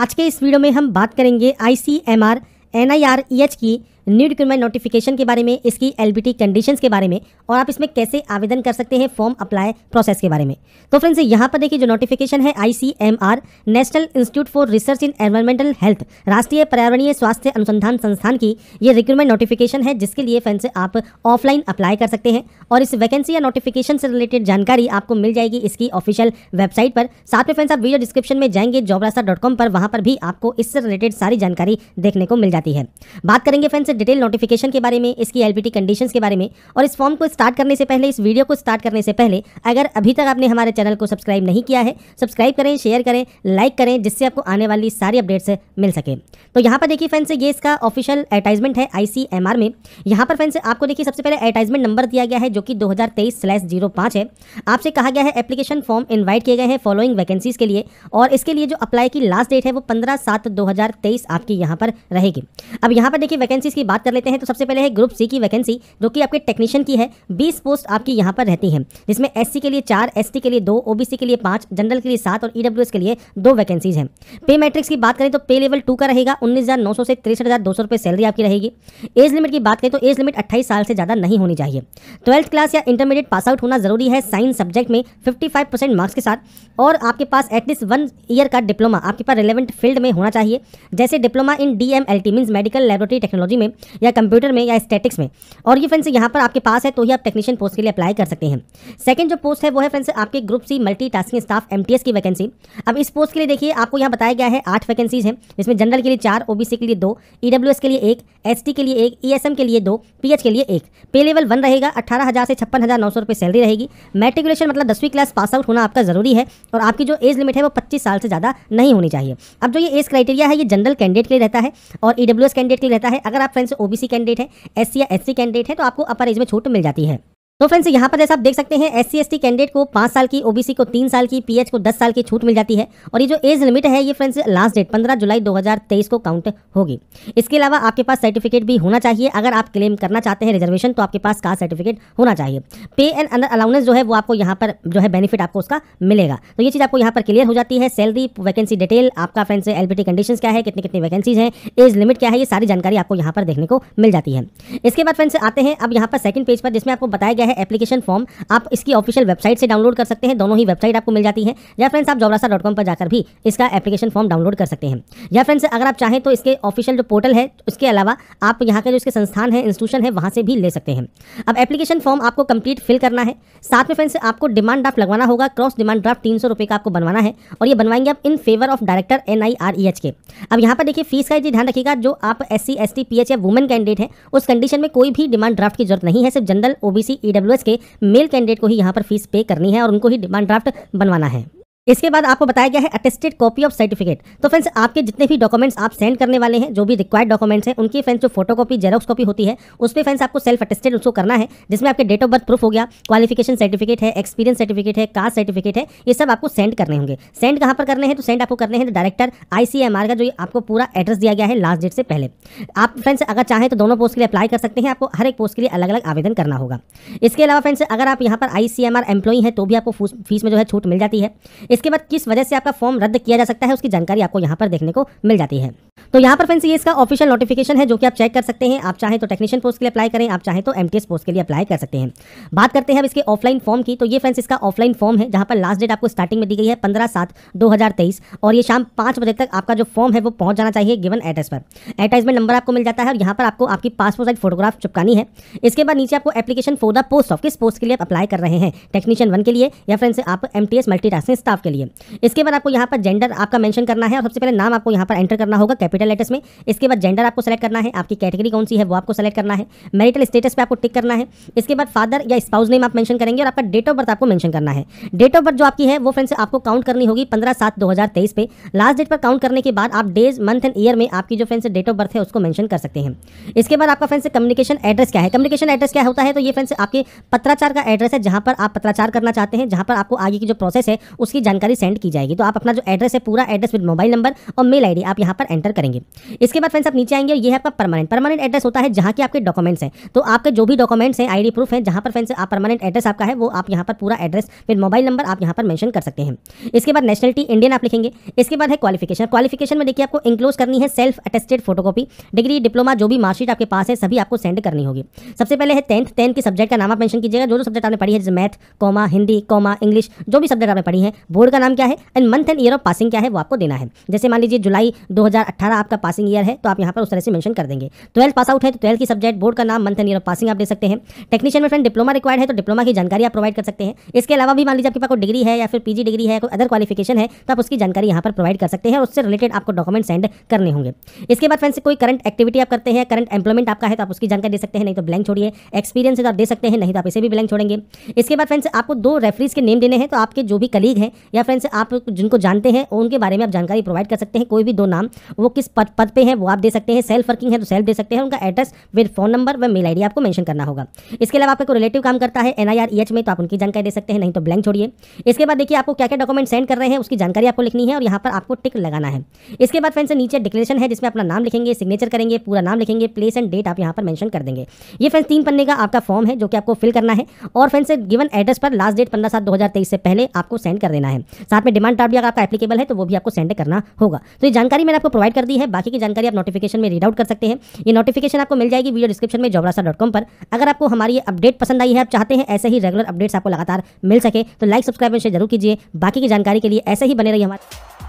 आज के इस वीडियो में हम बात करेंगे I C M R N I R E H की न्यू रिक्रूटमेंट नोटिफिकेशन के बारे में इसकी एल कंडीशन के बारे में और आप इसमें कैसे आवेदन कर सकते हैं फॉर्म अप्लाई प्रोसेस के बारे में तो फ्रेंड्स यहाँ पर देखिए जो नोटिफिकेशन है आई national institute for research in environmental health राष्ट्रीय पर्यावरणीय स्वास्थ्य अनुसंधान संस्थान की ये रिक्रूटमेंट नोटिफिकेशन है जिसके लिए फ्रेंड्स आप ऑफलाइन अप्लाई कर सकते हैं और इस वैकेंसी या नोटिफिकेशन से रिलेटेड जानकारी आपको मिल जाएगी इसकी ऑफिशियल वेबसाइट पर साथ में फ्रेंड्स आप वीडियो डिस्क्रिप्शन में जाएंगे जॉबरास्ता पर वहाँ पर भी आपको इससे रिलेटेड सारी जानकारी देखने को मिल जाती है बात करेंगे फ्रेंड्स डिटेल नोटिफिकेशन के बारे में इसकी एलबीटी कंडीशंस के बारे में और इस फॉर्म को स्टार्ट करने से पहले इस वीडियो को स्टार्ट करने से पहले अगर अभी तक आपने हमारे चैनल को सब्सक्राइब नहीं किया है सब्सक्राइब करें शेयर करें लाइक करें जिससे आपको आने वाली सारी अपडेट्स मिल सके तो यहाँ पर देखिए फ्रेंड्स ये इसका ऑफिशियल एडवर्टाइजमेंट है आई में यहाँ पर फ्रेंड्स आपको देखिए सबसे पहले एडवर्टाइजमेंट नंबर दिया गया है जो कि दो है आपसे कहा गया है एप्लीकेशन फॉर्म इन्वाइट किए गए हैं फॉलोइंग वैकेंसीज के लिए और इसके लिए जो अप्लाई की लास्ट डेट है वो पंद्रह सात दो आपकी यहाँ पर रहेगी अब यहाँ पर देखिए वैकेंसीज की बात कर लेते हैं तो सबसे पहले है ग्रुप सी की वैकेंसी जो कि आपके टेक्नीशियन की है बीस पोस्ट आपकी यहाँ पर रहती हैं जिसमें एस के लिए चार एस के लिए दो ओ के लिए पाँच जनरल के लिए सात और ई e के लिए दो वैकेंसीज हैं पे मैट्रिक्स की बात करें तो पे लेवल टू का रहेगा उन्नीस से तिरसठ हज़ार सैलरी आपकी रहेगी एज लिमिट की बात करें तो एज लिमिट अट्ठाईस साल से ज़्यादा नहीं होनी चाहिए ट्वेल्थ क्लास या इंटरमीडिएट पास आउट होना जरूरी है साइंस सब्जेक्ट में फिफ्टी परसेंट मार्क्स के साथ और आपके पास एटलीस्ट वन ईयर का डिप्लोमा आपके पास रिलेवेंट फील्ड में होना चाहिए जैसे diploma in D M means medical laboratory technology में में या कंप्यूटर में या स्टेटिक्स में और ये फ्रेंड्स यहाँ पर आपके पास है तो ही आप टेक्नीशियन पोस्ट के लिए अप्लाई कर सकते हैं सेकंड जो पोस्ट है वो है फ्रेंड्स आपके group C multi staff M की वैकेंसी अब इस पोस्ट के लिए देखिए आपको यहाँ बताया गया है आठ वैकेंसीज हैं जिसमें जनरल के लिए चार ओ के लिए दो ई के लिए एक एस के लिए एक ई के लिए दो पी के लिए एक पे लेवल वन रहेगा अठारह हज़ार से छप्पन हज़ार नौ सौ रुपये सैलरी रहेगी मेट्रिकुलेशन मतलब दसवीं क्लास पास आउट होना आपका ज़रूरी है और आपकी जो एज लिमिट है वो पच्चीस साल से ज़्यादा नहीं होनी चाहिए अब जो ये एज क्राइटेरिया है ये जनरल कैंडिडेट के लिए रहता है और ई कैंडिडेट के लिए रहता है अगर आप फ्रेंड्स ओबीसी कैंडिडेट है एससी या एससी कैंडिडेट है तो आपको अपर एज में छूट मिल जाती है तो फ्रेंड्स यहाँ पर जैसे आप देख सकते हैं एस सी कैंडिडेट को पांच साल की ओबीसी को तीन साल की पीएच को दस साल की छूट मिल जाती है और ये जो एज लिमिट है ये फ्रेंड्स लास्ट डेट पंद्रह जुलाई 2023 को काउंट होगी इसके अलावा आपके पास सर्टिफिकेट भी होना चाहिए अगर आप क्लेम करना चाहते हैं रिजर्वेशन तो आपके पास का सर्टिफिकेट होना चाहिए पे एंड अंदर अलाउंस जो है वो आपको यहाँ पर जो है बेनिफिट आपको उसका मिलेगा तो ये चीज़ आपको यहाँ पर क्लियर हो जाती है सैलरी वैकेंसी डिटेल आपका फ्रेंड्स टी कंडीशन क्या है कितनी कितनी वैकेंसीज है एज लिमिट क्या है ये सारी जानकारी आपको यहाँ पर देखने को मिल जाती है इसके बाद फ्रेंड्स आते हैं अब यहाँ पर सेकंड पेज पर जिसमें आपको बताया गया है एप्लीकेशन फॉर्म आप इसकी ऑफिशियल वेबसाइट से डाउनलोड कर सकते हैं दोनों ही वेबसाइट आपको मिल जाती है या फ्रेंड्स आप जॉबरासा डॉट कॉम पर जाकर भी इसका एप्लीकेशन फॉर्म डाउनलोड कर सकते हैं या फ्रेंड्स अगर आप चाहें तो इसके ऑफिशियल जो पोर्टल है उसके अलावा आप यहाँ के जो इसके संस्थान है इंस्टीट्यूशन है वहाँ से भी ले सकते हैं अब एप्लीकेशन फॉर्म आपको कंप्लीट फिल करना है साथ में फ्रेंड्स आपको डिमांड ड्राफ्ट लगवाना होगा क्रॉस डिमांड ड्राफ्ट तीन सौ का आपको बनवाना है और ये बनवाएंगे आप in favour of director N के अब यहाँ पर देखिए फीस का ये ध्यान रखिएगा जो आप S C S T P H या वुमेन कैंडिडेट है उस कंडीशन में कोई भी डिमांड ड्राफ्ट की जरूरत नहीं है सिर्फ जनरल ओबीसी ईडब्ल्यू डब्ल्यू के मेल कैंडिडेट को ही यहाँ पर फीस पे करनी है और उनको ही डिमांड ड्राफ्ट बनवाना है इसके बाद आपको बताया गया है अटेस्टेड कॉपी ऑफ सर्टिफिकेट तो फ्रेंड्स आपके जितने भी डॉक्यूमेंट्स आप सेंड करने वाले हैं जो भी रिक्वायर्ड डॉक्यूमेंट्स हैं उनकी फ्रेंड्स जो फोटो कॉपी जेरोक्स कॉपी होती है उस पर फ्रेंड्स आपको सेल्फ अटेस्टेड उसको करना है जिसमें आपके डेट ऑफ बर्थ प्रूफ हो गया क्वालिफिकेशन सर्टिफिकेट है एक्सपीरियंस सर्टिफिकेट है कास्ट सर्टिफिकेट है ये सब आपको सेंड करने होंगे सेंड कहाँ पर करने हैं तो सेंड आपको करने हैं तो डायरेक्टर आई का जो आपको पूरा एड्रेस दिया गया है लास्ट डेट से पहले आप फ्रेंड्स अगर चाहें तो दोनों पोस्ट के लिए अप्लाई कर सकते हैं आपको हर एक पोस्ट के लिए अलग अलग आवेदन करना होगा इसके अलावा फ्रेंड्स अगर आप यहाँ पर आई सी एम्प्लॉई है तो भी आपको फीस में जो है छूट मिल जाती है इसके बाद किस वजह से आपका फॉर्म रद्द किया जा सकता है उसकी जानकारी आपको यहाँ पर देखने को मिल जाती है तो यहाँ पर फ्रेंड्स ये इसका ऑफिशियल नोटिफिकेशन है जो कि आप चेक कर सकते हैं आप चाहें तो टेक्नीशियन पोस्ट के लिए अप्लाई करें आप चाहें तो एम पोस्ट के लिए अप्लाई कर सकते हैं बात करते हैं अब इसके ऑफलाइन फॉर्म की तो ये फ्रेंड्स इसका ऑफलाइन फॉर्म है जहाँ पर लास्ट डेट आपको स्टार्टिंग में दी गई है पंद्रह सात दो और ये शाम पाँच बजे तक आपका जो फॉर्म है वो पहुँच जाना चाहिए गिवन एड्रेस पर एडवर्टाइजमेंट नंबर आपको मिल जाता है और यहाँ पर आपको आपकी पासपोर्ट साइज फोटोग्राफ चुपकानी है इसके बाद नीचे आपको application for the post of किस पोस्ट के लिए अप्लाई कर रहे हैं टेक्नीशियन वन के लिए या फ्रेंड्स आप एम टी स्टाफ के लिए इसके बाद आपको यहाँ पर जेंडर आपका मैंशन करना है और सबसे पहले नाम आपको यहाँ पर एंटर करना होगा कैपिटल लेटर्स में इसके बाद जेंडर आपको सेलेक्ट करना है आपकी कैटेगरी कौन सी है वो आपको सेलेक्ट करना है मैरिटल स्टेटस पे आपको टिक करना है इसके बाद फादर या स्पाउस नेम आप मेंशन करेंगे और आपका डेट ऑफ बर्थ आपको मेंशन करना है डेट ऑफ बर्थ जो आपकी है वो फ्रेंड्स आपको काउंट करनी होगी पंद्रह सात दो हज़ार तेईस पे लास्ट डेट पर काउंट करने के बाद आप डेज मंथ एंड ईयर में आपकी जो फ्रेंड्स डेट ऑफ बर्थ है उसको मैंशन कर सकते हैं इसके बाद आपका फ्रेंड्स कम्युनिकेशन एड्रेस क्या है कम्युनिकेशन एड्रेस क्या होता है तो ये फ्रेंड्स आपके पत्राचार का एड्रेस है जहां पर आप पत्राचार करना चाहते हैं जहां पर आपको आगे की जो प्रोसेस है उसकी जानकारी सेंड की जाएगी तो आप अपना जो एड्रेस है पूरा एड्रेस विद मोबाइल नंबर और मेल आई आप यहाँ पर एंटर करेंगे इसके बाद फ्रेंड्स आप नीचे आएंगे ये है आपका परमानेंट परमानेंट एड्रेस होता है जहाँ के आपके डॉक्यूमेंट्स हैं तो आपके जो भी डॉक्यूमेंट्स हैं आईडी प्रूफ है जहाँ पर फ्रेंड्स आप परमानेंट एड्रेस आपका है वो आप यहाँ पर पूरा एड्रेस फिर मोबाइल नंबर आप यहाँ पर मैंशन कर सकते हैं इसके बाद नेशनलिटी इंडियन आप लिखेंगे इसके बाद है क्वालिफिकेशन क्वालिफिकेशन में देखिए आपको इंक्लोज करनी है self attested photocopy degree diploma जो भी मार्कशीट आपके पास है सभी आपको सेंड करनी होगी सबसे पहले है टेंथ टेंथ के सब्जेक्ट का नाम आप मैंशन कीजिएगा जो जो सब्जेक्ट आपने पढ़ी है जैसे math comma Hindi comma English जो भी सब्जेक्ट आपने पढ़ी है बोर्ड का नाम क्या है and month and year of passing क्या है वो आपको देना है जैसे मान लीजिए जुलाई दो अठारह आपका पासिंग ईयर है तो आप यहाँ पर उस तरह से मैंशन कर देंगे ट्वेल्थ पास आउट है तो ट्वेल्थ की सब्जेक्ट बोर्ड का नाम month and year of passing आप दे सकते हैं टेक्नीशियन में फ्रेंड डिप्लोमा रिक्वायर्ड है तो डिप्लोमा की जानकारी आप प्रोवाइड कर सकते हैं इसके अलावा भी मान लीजिए आपके पास कोई डिग्री है या फिर पीजी डिग्री है कोई अदर क्वालिफिकेशन है तो आप उसकी जानकारी यहाँ पर प्रोवाइड कर सकते हैं और उससे रिलेटेड आपको डॉक्यूमेंट सेंड करने होंगे इसके बाद फ्रेंड्स कोई करंट एक्टिविटी आप करते हैं करंट एम्प्लॉयमेंट आपका है तो आप उसकी जानकारी दे सकते हैं नहीं तो ब्लैंक छोड़िए एक्सपीरियंस तो आप दे सकते हैं नहीं तो आप इसे भी ब्लैंक छोड़ेंगे इसके बाद फ्रेंड्स आपको दो रेफरीज के नेम देने हैं तो आपके जो भी कलीग हैं या फ्रेंड्स आप जिनको जानते हैं उनके बारे में आप जानकारी प्रोवाइड कर सकते हैं कोई भी दो नाम वो किस पद पद पे हैं वो आप दे सकते हैं सेल्फ वर्किंग है तो सेल्फ दे सकते हैं उनका एड्रेस विद फोन नंबर व मेल आईडी आपको मेंशन करना होगा इसके अलावा आपका कोई रिलेटिव काम करता है एन e में तो आप उनकी जानकारी दे सकते हैं नहीं तो ब्लैंक छोड़िए इसके बाद देखिए आपको क्या क्या डॉक्यूमेंट सेंड कर रहे हैं उसकी जानकारी आपको लिखनी है और यहाँ पर आपको टिक लगाना है इसके बाद फ्रेंड्स नीचे डिक्लेरेशन है जिसमें अपना नाम लिखेंगे सिग्नेचर करेंगे पूरा नाम लिखेंगे प्लेस एंड डेट आप यहाँ पर मैंशन कर देंगे ये फ्रेंड्स तीन पन्ने का आपका फॉर्म है जो कि आपको फिल करना है और फ्रेंड्स गिवन एड्रेस पर लास्ट डेट पंद्रह सात दो से पहले आपको सेंड कर देना है साथ में डिमांड ड्राफ्ट भी अगर आपका एप्लीकेबल है तो वो भी आपको सेंड करना होगा तो ये जानकारी मैंने आपको प्रोवाइड कर दी है बाकी की जानकारी आप नोटिफिकेशन में रीड आउट कर सकते हैं ये नोटिफिकेशन आपको मिल जाएगी वीडियो डिस्क्रिप्शन में जोबरासा डॉट कॉम पर अगर आपको हमारी ये अपडेट पसंद आई है आप चाहते हैं ऐसे ही रेगुलर अपडेट्स आपको लगातार मिल सके तो लाइक सब्सक्राइब एंड शेयर जरूर कीजिए बाकी की जानकारी के लिए ऐसे ही बने रही हमारे